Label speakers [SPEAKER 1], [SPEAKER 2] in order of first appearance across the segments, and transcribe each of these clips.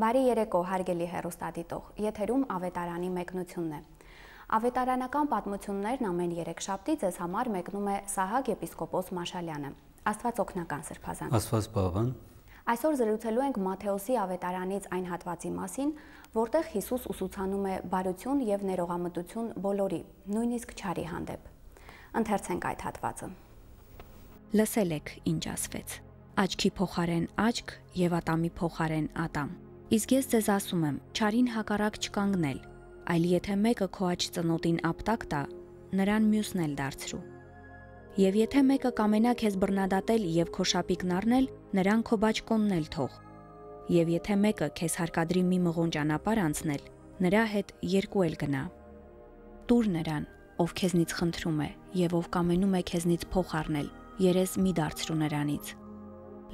[SPEAKER 1] Բարի երեկո, հարգելի հերոստատիտող։ Եթերում ավետարանի մեկնությունն է։ Ավետարանական պատմություններն ամեն 3 շաբթի ձեզ համար մեկնում է Սահակ եպիսկոպոս Մաշալյանը։ Աստված օգնական սրբազան։
[SPEAKER 2] Աստված բավան։
[SPEAKER 1] Այսօր զրուցելու ենք Մատթեոսի ավետարանից այն հատվածի մասին, որտեղ Հիսուս ուսուցանում է բարություն եւ ներողամտություն բոլորի, նույնիսկ չարի հանդեպ։ Ընթերցենք այդ հատվածը։ Լսել եք, ինչ ասվեց։ Աճքի փոխարեն աճք եւ ատամի փոխարեն ատամ։ ատամ Իսկ ես ձեզ ասում եմ, ճարին հակառակ չկանգնել, այլ եթե մեկը քո աչ ծնոտին ապտակ տա, նրան մյուսն էլ դարձրու։ Եվ եթե մեկը կամենա քեզ բռնադատել եւ քո շապիկն առնել, նրան քո բաճկոնն էլ թող։ Եվ եթե մեկը քեզ հարկադրի մի մղոն ճանապարհ անցնել, նրա հետ երկու էլ գնա։ Տուր նրան, ով քեզնից խնդրում է եւ ով կամենում է քեզնից փող առնել, երես մի դարձրու նրանից։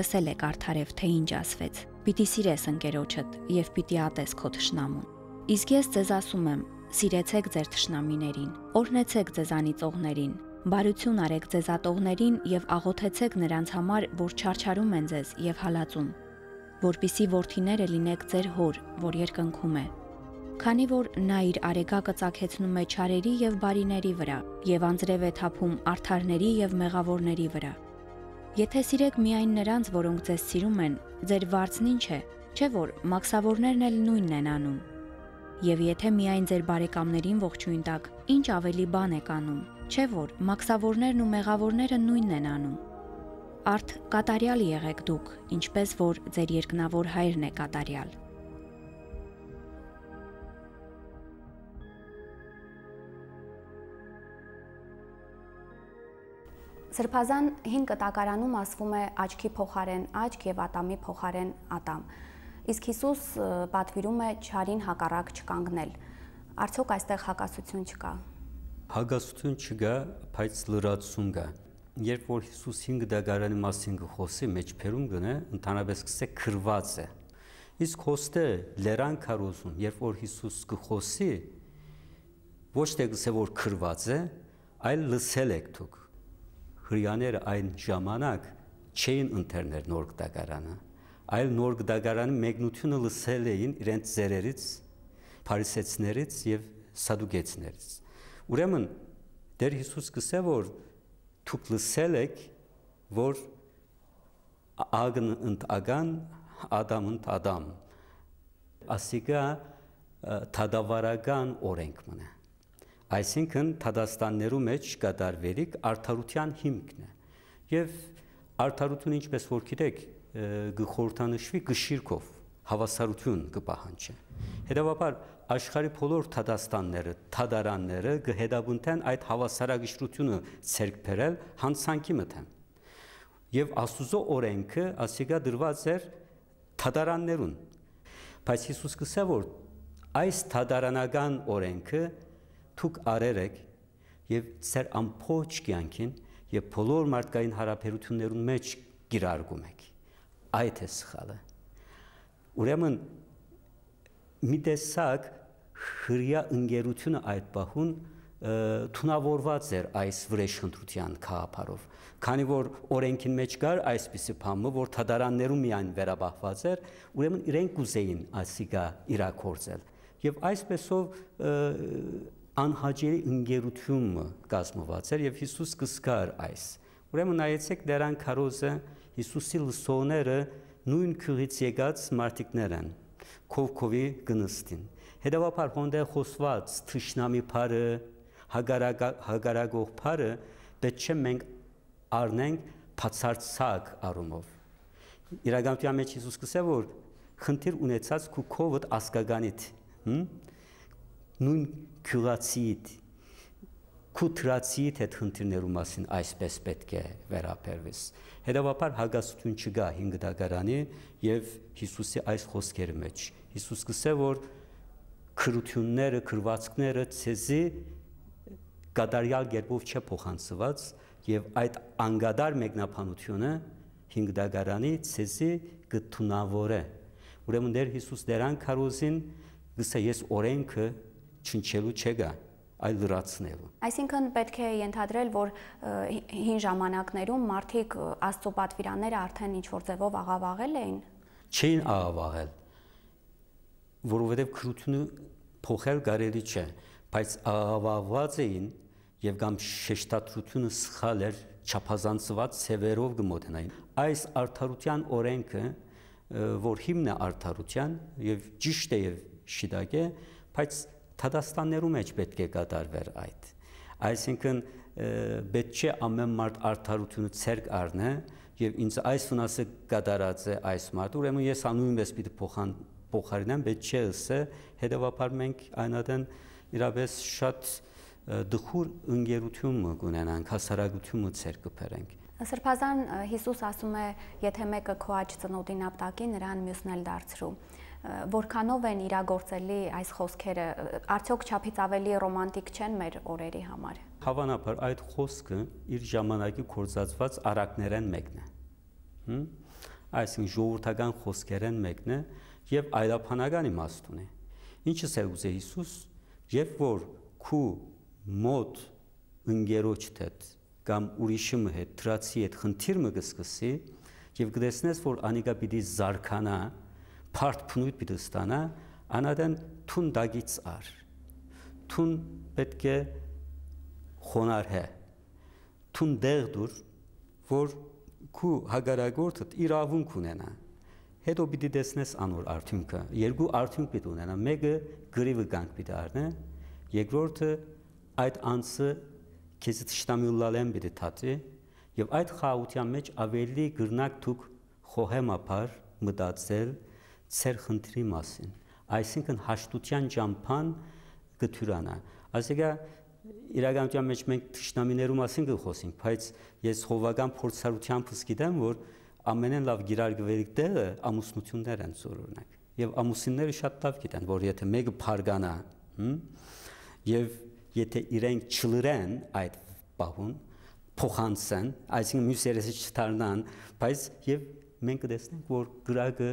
[SPEAKER 1] Լսել եք արդարև թե ինչ ասվեց։ Պիտի սիրես ընկերոջդ եւ պիտի ատես քո ճշնամուն։ Իսկ ես ձեզ ասում եմ, սիրեցեք ձեր ճշնամիներին, օրհնեցեք ձեզանից ողներին, բարություն արեք ձեզ ատողներին եւ աղոթեցեք նրանց համար, որ չարչարում են ձեզ եւ հալածում, որբիսի worthiները լինեք ձեր հոր, որ երկնքում է։ Քանի որ նա իր արեգակը ծակեցնում է ճարերի եւ բարիների վրա եւ անձրև է թափում արթարների եւ մեղավորների վրա Եթե սիրեք միայն նրանց, որոնք ձեզ սիրում են, ձեր վարձն ինչ է, չէ՞ որ մաքսավորներն էլ նույնն են անում։ Եվ եթե միայն ձեր բարեկամներին ողջույն տակ, ինչ ավելի բան եք անում, չէ՞ որ մաքսավորներն ու մեղավորները նույնն են անում։ Արդ կատարյալ եղեք դուք, ինչպես որ ձեր երկնավոր հայրն է կատարյալ։ Սրբազան 5 կտակարանում ասվում է աչքի փոխարեն աչք եւ ատամի փոխարեն ատամ։ Իսկ Հիսուս պատվիրում է ճարին հակառակ չկանգնել։ Արդյոք այստեղ հակասություն չկա։
[SPEAKER 2] Հակասություն չկա, բայց լրացում կա։ Երբ որ Հիսուս 5 կտակարանի մասին գխոսի մեջբերում գնե, ընդհանրապես կսե քրված է։ Իսկ հոստը լերան քարոզում, երբ որ Հիսուս գխոսի, ոչ թե գսե որ քրված է, այլ լսել եք դուք հрьяները այն ժամանակ չէին ընթերներ նոր գտակարանը, այլ նոր գտակարանի մեկնությունը լսել էին իրենց ձերերից, փարիսեցներից եւ սադուկեցներից։ Ուրեմն Տեր Հիսուս կսե որ դուք լսել եք որ ագն ընդ ագան ադամ ընդ ադամ ասիկա թադավարական օրենք մնա Այսինքն Թադաստաններու մեջ կատարվելիք արդարության հիմքն է։ Եվ արդարությունը ինչպես որ գիտեք, գխորտանշվի գշիրքով, հավասարություն կպահանջի։ Հետևաբար աշխարի բոլոր թադաստանները, թադարանները գհետապունտեն այդ հավասարագշրությունը ցերկբերել հանցանքի մտեն։ Եվ Աստուծո օրենքը ասիկա դրված էր թադարաններուն։ Բայց Հիսուս կսա որ այս թադարանական օրենքը թուք արերեք եւ ծեր ամբողջ կյանքին եւ բոլոր մարդկային հարաբերություններուն մեջ գիրարգում եք։ Այդ է սխալը։ Ուրեմն մի տեսակ հրյա ընկերությունը այդ բահուն թունավորված էր այս վրեժխնդրության քաղաքարով քանի որ օրենքին մեջ կար այսպիսի բանը որ թադարաններում միայն վերաբախված էր ուրեմն իրենք ուզեին ասիկա իրակորձել եւ այսպեսով անհաջերի ընկերությունը կազմված էր եւ Հիսուս կսկար այս։ Ուրեմն նայեցեք դերան քարոզը Հիսուսի լսողները նույն քրից եկած մարդիկներ են։ Կովկովի գնստին։ Հետևաբար հոնդե խոսված թշնամի փարը, հագարագ հագարագող փարը պետք չէ մենք առնենք բացարձակ առումով։ Իրականության մեջ Հիսուս կսե որ խնդիր ունեցած քու կովդ ասկագանիտ, հմ նույն քյուղացիիդ քութրացիիդ հետ խնդիրներու մասին այսպես պետք է վերաբերվես։ Հետևաբար հագաստություն չկա 5 դագարանի եւ Հիսուսի այս խոսքերի մեջ։ Հիսուս գսե որ քրությունները, քրվածքները ցեզի կատարյալ կերպով չէ փոխանցված եւ այդ անգադար մեկնաբանությունը 5 դագարանի ցեզի գտնավոր է։ Ուրեմն դեր Հիսուս դերան քարոզին գսե ես օրենքը չնչելու չգա, այլ լրացնելու։
[SPEAKER 1] Այսինքն պետք է ենթադրել, որ հին ժամանակներում մարդիկ աստծո պատվիրանները արդեն ինչ որ ձևով աղավաղել էին։
[SPEAKER 2] Չէին աղավաղել, որովհետև քրությունը փոխել կարելի չէ, բայց աղավաղված էին եւ կամ շեշտադրությունը սխալ էր չափազանցված ցևերով գմոտենային։ Այս արդարության օրենքը, որ հիմն է արդարության եւ ճիշտ է եւ շիդակ է, բայց Թադաստաններում էջ պետք է կատարվեր այդ։ Այսինքն պետք չէ ամեն մարդ արդարությունը ցերկ առնե եւ ինձ այս վնասը կատարած է այս մարդը, ուրեմն ես անույնպես պիտի փոխան փոխարինեմ, պետք չէ ասե, հետեւաբար մենք այնադեն իրապես շատ դխուր ընկերություն կունենանք, հասարակությունը ցերկ կփերենք։
[SPEAKER 1] Սրբազան Հիսուս ասում է, եթե մեկը քո աճ ծնոտին ապտակի, նրան մյուսն էլ դարձրու որքանով են իրագործելի այս խոսքերը արդյոք չափից ավելի ռոմանտիկ չեն մեր օրերի համար
[SPEAKER 2] հավանաբար այդ խոսքը իր ժամանակի կորզածված արակներեն մեկն է հմ այսինքն ժողովրդական խոսքերեն մեկն է եւ այլապանական իմաստ ունի ինչս է ուզե Հիսուս երբ որ քու մոտ ընկերոջդ հետ կամ ուրիշի հետ դրացի հետ խնդիր մը գսկսի եւ գտեսնես որ անիկա պիտի զարքանա Բարդ փնույթ պիտի ստանա, անադեն թուն դագից ար։ Թուն պետք է խոնար հե։ Թուն դեղ դուր, որ քու հագարագործդ իրավունք ունենա։ Հետո պիտի դեսնես անոր արդյունքը։ Երկու արդյունք պիտի ունենա։ Մեկը գրիվը գանք պիտի առնե, երկրորդը այդ անձը քեզից շտամյուլալեն պիտի թաթի, եւ այդ խաղության մեջ ավելի գրնակ թուք խոհեմապար մտածել ծեր խնդրի մասին, այսինքն հաշտության ճամփան գթյուրանա։ Այսինքն իրականության մեջ մենք ճշնամիներու մասին գխոսենք, բայց ես հովական փորձարությամբ գիտեմ, որ ամենեն լավ գիրարգվելիք տեղը ամուսնություններ են ծորորնակ։ Եվ ամուսինները շատ լավ գիտեն, որ եթե մեկը փարգանա, եւ եթե իրենք չլրեն այդ բահուն, փոխանցեն, այսինքն մյուս երեսը չթարնան, բայց եւ մենք կտեսնենք, որ գրագը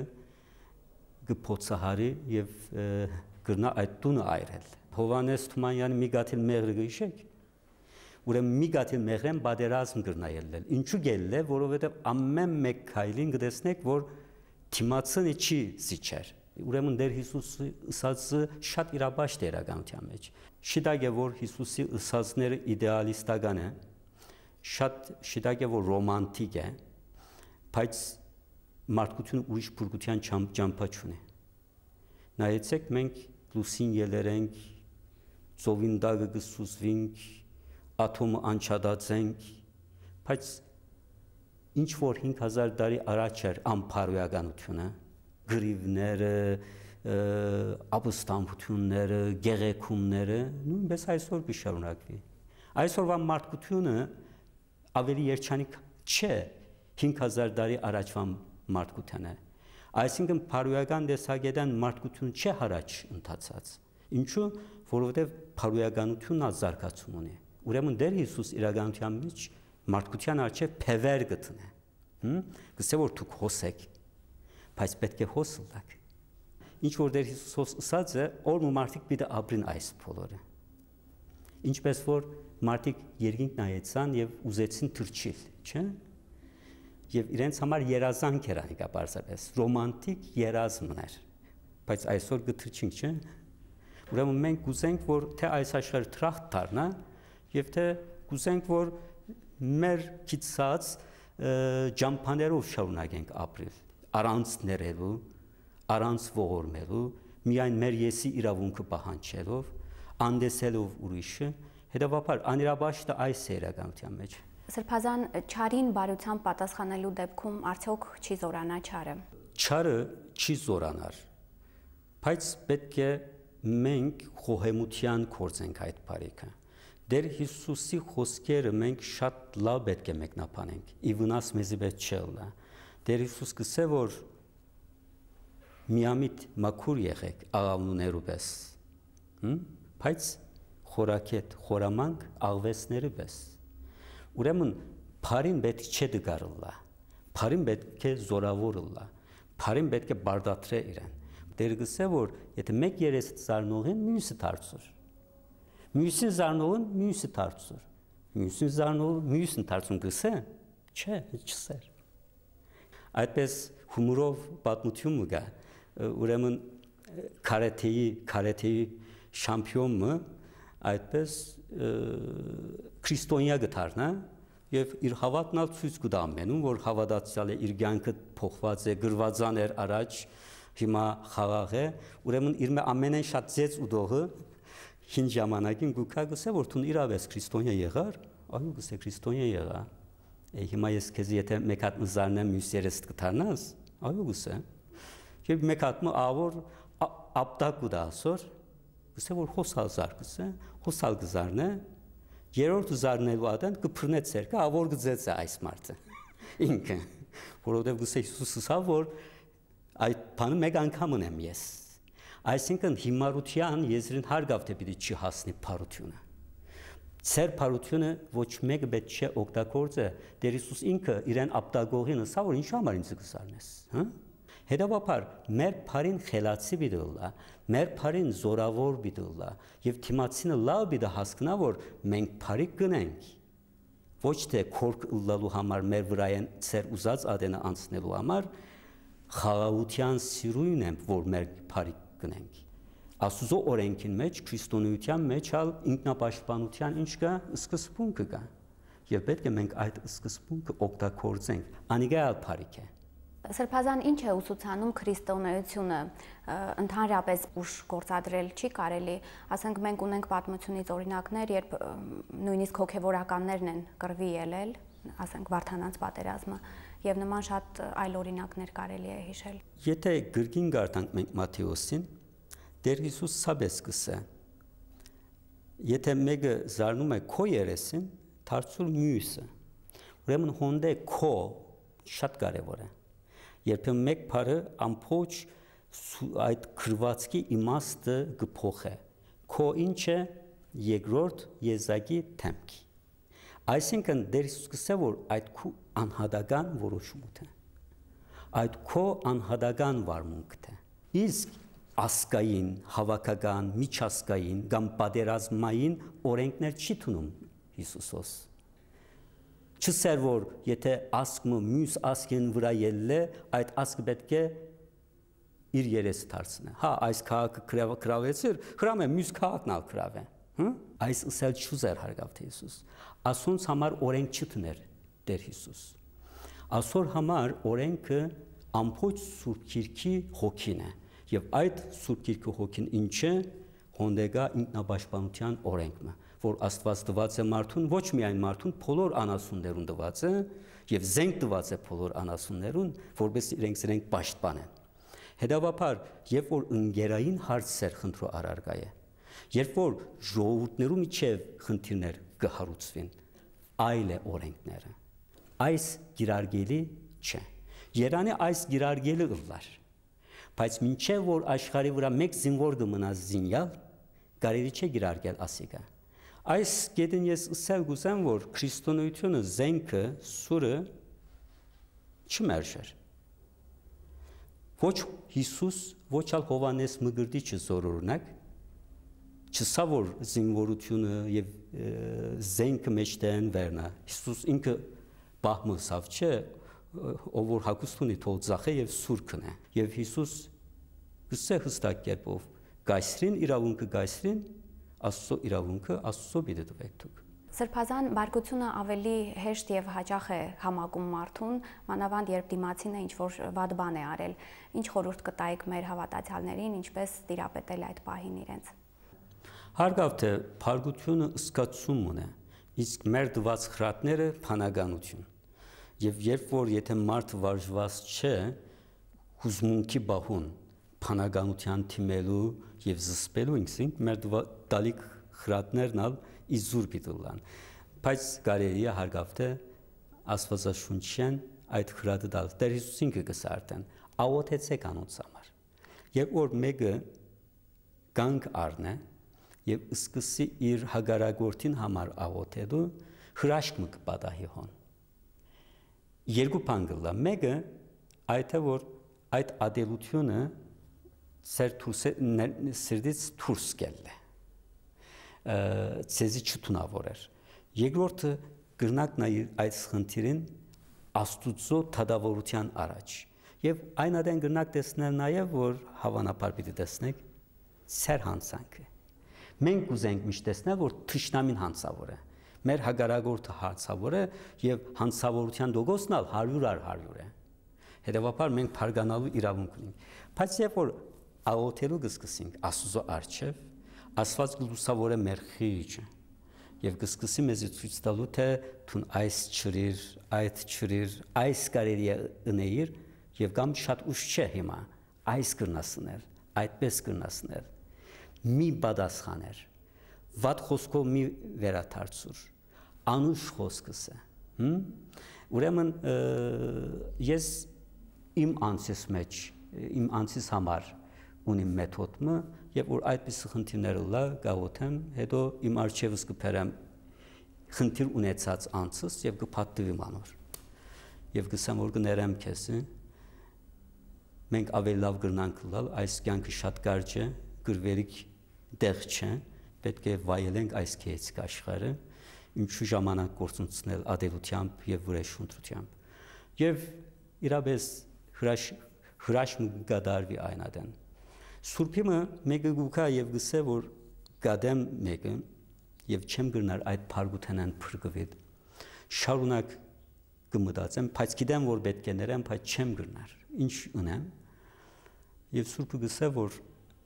[SPEAKER 2] կփոցահարի եւ գրնա այդ տունը այրել։ Հովանես Թումանյանի մի գաթիլ մեղրը գիշեք։ Ուրեմն մի գաթիլ մեղրեն բادرազմ գրնա ելնել։ Ինչու գելել է, որովհետեւ ամեն մեկ քայլին գտեսնեք, որ թիմացնի չի զիջեր։ Ուրեմն դեր Հիսուսի ըսածը շատ իրաբաշ դերականության մեջ։ Շիտակ է որ Հիսուսի ըսածները իդեալիստական է, շատ շիտակ է որ ռոմանտիկ է, բայց մարդկությունը ուրիշ փրկության ճամփա չունի։ Նայեցեք մենք լուսին ելերենք, ծովին դագը գսուսվինք, աթոմը անչադացենք, բայց ինչ որ 5000 տարի առաջ էր ամփարոյականությունը, գրիվները, ապստամբությունները, գեղեցկումները նույնպես այսօր կշարունակվի։ Այսօրվա մարդկությունը ավելի երջանիկ չէ 5000 տարի առաջվան մարդկությանը։ Այսինքն փարոյական դեսագետան մարդկություն չի հարաճ ընթացած։ Ինչու՞, որովհետև փարոյականությունն ազարգացում ունի։ Ուրեմն դեր Հիսուս իրականության մեջ մարդկության արչև փևեր գտնե։ Հմ, գսե որ դուք հոսեք, բայց պետք է հոսլակ։ Ինչ որ դեր Հիսուս ասած է, օր ու մարդիկ պիտի ապրին այս բոլորը։ Ինչպես որ մարդիկ երկինք նայեցան եւ ուզեցին թրչիլ, չէ՞ եւ իրենց համար երազանք էր հայկա բարձրապես, ռոմանտիկ երազմն էր։ Բայց այսօր գթրչինք չէ։ Ուրեմն մենք գուզենք, որ թե այս աշխարհը թրախտ դառնա եւ թե գուզենք, որ մեր քիծած ջամփաներով շարունակենք ապրել, առանց ներելու, առանց ողորմելու, միայն մեր եսի իրավունքը պահանջելով, անդեսելով ուրիշը, հետևաբար անիրաբաշտը այս է իրականության մեջ։ է
[SPEAKER 1] Սրբազան ճարին բարությամբ պատասխանելու դեպքում արդյոք չի զորանա ճարը։
[SPEAKER 2] Ճարը չի զորանար։ Բայց պետք է մենք խոհեմության կործենք այդ բարիքը։ Դեր Հիսուսի խոսքերը մենք շատ լավ պետք է մեկնաբանենք։ Ի վնաս մեզի պետք չէ լա։ Դեր Հիսուս գսե որ միամիտ մաքուր եղեք աղավներու պես։ Հմ։ Բայց խորակետ, խորամանկ աղվեսների պես։ Ուրեմն բարին պետք չէ դգարլլա։ Բարին պետք է զորավորլա։ Բարին պետք է բարդատրե իրեն։ Դերգսե որ եթե մեկ երես զարնողին մյուսը դարձուր։ Մյուսին զարնողին մյուսը դարձուր։ Մյուսին զարնողը մյուսն դարձուն գսե։ Չէ, չսեր։ Այդպես հումորով պատմություն մը գա։ Ուրեմն կարեթեի, կարեթեի շամպիոն մը այդպես քրիստոնյա գտարնա եւ իր հավատնալ ցույց կտա ամենում որ հավատացյալը իր կյանքը փոխված է գրվածան էր առաջ հիմա խաղաղ է ուրեմն իր մե ամենեն շատ ծեց ու դողը հին ժամանակին գուքա գսե որ դու իրավես քրիստոնյա եղար այո գսե քրիստոնյա եղա է հիմա ես քեզ եթե մեկ հատ մզարնեմ մյուսերս կտանաս այո գսե եւ մեկ հատ մը ավոր ապտակ ու դասոր գսե որ խոսալ զար գսե, խոսալ գզարնե, երրորդ զարնելու ադեն կփռնե ցերկը, ավոր գծեցա այս մարդը։ Ինքը, որովհետև գսե Հիսուսը սա որ այդ բանը մեկ անգամ ունեմ ես։ Այսինքն հիմարության եզրին հարգավ թե պիտի չհասնի փառությունը։ Ցեր փառությունը ոչ մեկը պետք չէ օգտագործը, Տեր Հիսուս ինքը իրեն ապտագողին սա որ ինչու համար ինձ գսարնես, հա՞։ Հետևաբար մեր բարին խելացի բիդուլա, մեր բարին զորավոր բիդուլա եւ թիմացինը լավ բիդա հասկնա որ մենք բարի գնենք։ Ոչ թե կորկ լալու համար մեր վրա են ծեր ուզած ադենը անցնելու համար խաղաղության սիրույն եմ որ մեր բարի գնենք։ Աստուծո օրենքին մեջ, քրիստոնեության մեջ հալ ինքնապաշտպանության ինչ կա, սկզբունքը կա։ Եվ պետք է մենք այդ սկզբունքը օգտագործենք։ Անիգալ բարիք է։ բարի
[SPEAKER 1] Սրբազան ինչ է ուսուցանում քրիստոնեությունը ընդհանրապես ուշ գործադրել չի կարելի ասենք մենք ունենք պատմությունից օրինակներ երբ նույնիսկ հոգևորականներն են կրվի ելել ասենք Վարդանանց պատերազմը եւ նման շատ այլ օրինակներ կարելի է հիշել
[SPEAKER 2] եթե գրքին գարտանք մենք Մատթեոսին Տեր Հիսուս սա է սկսը եթե մեկը զարնում է քո երեսին դարձուլ մյուսը ուրեմն հոնդե քո շատ կարևոր է երբեմն մեկ բարը ամբողջ այդ քրվածքի իմաստը գփոխե քո ինչը երկրորդ եզակի թեմքի այսինքն դեր սկսե որ այդ քու անհատական որոշումդ է այդ քո անհատական վարմունքդ է իսկ ասկային հավաքական միջասկային կամ պատերազմային օրենքներ չի տնում Հիսուսոս Չսեր որ եթե ասկը մյուս ասկեն վրա ելել է, այդ ասկը պետք է իր երեսը դարձնի։ Հա, այս քաղաքը կրավեցիր, հրամ է մյուս քաղաքն ալ կրավե։ Հա, այս սել չուզեր հարգավ թե Հիսուս։ Ասոնց համար օրենք չտներ Տեր Հիսուս։ Ասոր համար օրենքը ամբողջ Սուրբ Գիրքի հոգին է։ Եվ այդ Սուրբ Գիրքի հոգին ինչ է օնդեգա ինքնապաշտպանության օրենքը, որ Աստված տված է մարդուն, ոչ միայն մարդուն, բոլոր անասուններուն տված է եւ զենք տված է բոլոր անասուններուն, որպես իրենք իրենք պաշտպանեն։ Հետևաբար, երբ որ ընկերային հարցեր խնդրու առարգա է, երբ որ ժողովուրդներու միջև խնդիրներ կհարուցվին, այլ է օրենքները։ Այս գիրարգելի չէ։ Երանի այս գիրարգելը ըլլար։ Բայց մինչև որ աշխարի վրա մեկ զինվոր կմնա զինյալ, կարելի չէ գիրարկել ասիկա։ Այս գետին ես սել գուսեմ, որ քրիստոնեությունը զենքը, սուրը չմերժեր։ Ոչ Հիսուս, ոչ ալ Հովանես Մգրտիչը զոր օրինակ, չսա որ զինվորությունը եւ զենքը մեջտեն վերնա։ Հիսուս ինքը բահմսավ չէ, ով որ հակուստ ունի թող ձախե եւ սուր կնե։ Եվ Հիսուս գսե հստակ կերպով գայսրին, իրավունքը գայսրին, Աստծո իրավունքը Աստծո բիդը տվեք դուք։
[SPEAKER 1] Սրբազան բարգությունը ավելի հեշտ եւ հաճախ է համակում մարդուն, մանավանդ երբ դիմացինը ինչ որ վատ բան է արել։ Ինչ խորհուրդ կտայիք մեր հավատացյալներին, ինչպես տիրապետել այդ պահին իրենց։
[SPEAKER 2] Հարգավ թե բարգությունը սկացում ունի, իսկ մեր դված խրատները փանականություն։ Եվ երբ որ եթե մարդ վարժված չէ հուզմունքի բահուն, փանականության թիմելու եւ զսպելու ինքսին մեր դալիկ խրատներն ալ իզուր պիտուլան բայց կարելի է հարգավ թե աստվածաշունչյան այդ խրատը դալ Տեր Հիսուսին կգսարտեն ավոթեցեք անոնց համար երբ որ մեկը գանք առնե եւ սկսի իր հագարագորտին համար աղոթելու հրաշք մը կպատահի հոն երկու բան գլա մեկը այդը որ այդ ադելությունը այդ սերտից դուրս գելն է ցեզի չթունավորեր երկրորդը գրնակն այս խնդիրին աստուծո թադավորության առաջ եւ այն ադեն գրնակ տեսնել նաեւ որ հավանաբար պիտի տեսնեք սեր հանցանքը մենք ուզենք միշտ տեսնել որ թշնամին հանցավոր է մեր հագարագորդը հանցավոր է եւ հանցավորության դոգոսն ալ 100-ար 100 է հետեւաբար մենք բարգանալու իրավունք ունենք բայց երբ որ աղոթելու կսկսենք Աստուծո արչև, Աստված լուսավորը մեր խիճը եւ կսկսի մեզ ցույց տալու թե թուն այս ճրիր, այդ ճրիր, այս կարելի է ընեիր եւ կամ շատ ուշ չէ հիմա այս կրնասներ, այդպես կրնասներ։ Մի պատասխաներ։ Վատ խոսքով մի վերաթարցուր։ Անուշ խոսքսը։ Հմ։ Ուրեմն ես իմ անձիս մեջ, իմ անձիս համար ունի մեթոդը եւ որ այդպիսի խնդիրները լա գաղութեմ, հետո իմ արժևս կփերեմ խնդիր ունեցած անցս եւ կփաթվիմ անոր։ Եվ գսեմ որ կներեմ քեզ։ Մենք ավելի լավ գրնանք լալ, այս կյանքը շատ կարճ է, գրվերիք տեղ չէ, պետք է վայելենք այս քեյցիկ աշխարհը, ինչու ժամանակ գործունցնել ադելությամբ եւ վրեժունտրությամբ։ Եվ իրապես հրաշ հրաշ գդարվի այնադեն Սուրբիմը մեկը գուկա եւ գսե որ գադեմ մեկը եւ չեմ գրնար այդ փարգութենան փրկվիդ։ Շարունակ կմտածեմ, բայց գիտեմ որ պետք է ներեմ, բայց չեմ գրնար։ Ինչ ունեմ։ Եվ Սուրբը գսե որ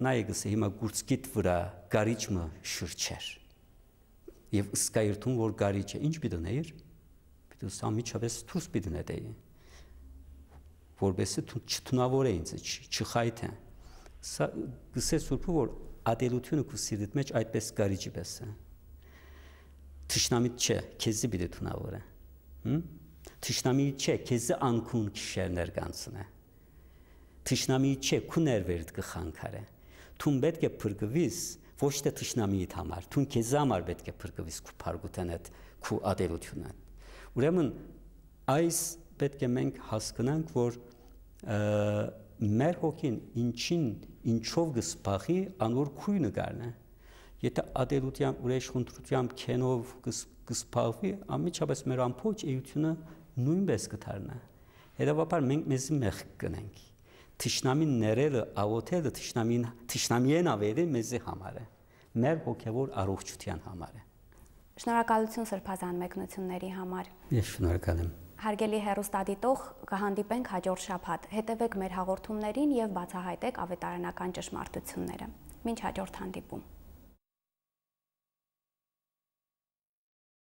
[SPEAKER 2] նայե գսե հիմա գուրցկիտ վրա գարիճը շրջեր։ Եվ սկայրթուն որ գարիճը ինչ պիտանեիր։ Պիտի սա միջավես թուս պիտանեդեի որբեսի չթունավոր է ինձ, չխայթեն։ Սա գսե Սուրբը որ ատելությունը քու սիրիդ մեջ այդպես կարիճի պես է։ Թշնամիտ չէ, քեզի բիդի թունավորը։ Հմ։ Թշնամիտ չէ, քեզի անքուն քիշերներ կանցնե։ Թշնամիտ չէ, քու ներվերդ կխանքարե։ Թուն պետք է փրկվիս ոչ թե թշնամիիդ համար, թուն քեզի համար պետք է փրկվիս քու փարգուտեն այդ քու ատելությունը։ Ուրեմն այս պետք է մենք հասկանանք, որ մեր հոգին ինչին ինչով գսպախի անոր քույնը գարնա եթե ադելության ուրիշ խնդրությամբ քենով գսպախվի ամիջապես մեր ամփոչ էությունը նույնպես կդառնա հետևաբար մենք մեզ մեղ կգնենք Տիշնամին ներելը, աղոթելը տիշնամին տիշնամիեն ավերը մեզի համար է։ Մեր հոգևոր առողջության համար է։
[SPEAKER 1] Շնորհակալություն Սրբազան մեկնությունների համար։
[SPEAKER 2] Ես շնորհակալ եմ։
[SPEAKER 1] Հարգելի հերոստատիտող, կհանդիպենք հաջորդ շաբաթ։ Հետևեք մեր հաղորդումներին եւ բացահայտեք ավետարանական ճշմարտությունները։ Մինչ հաջորդ հանդիպում։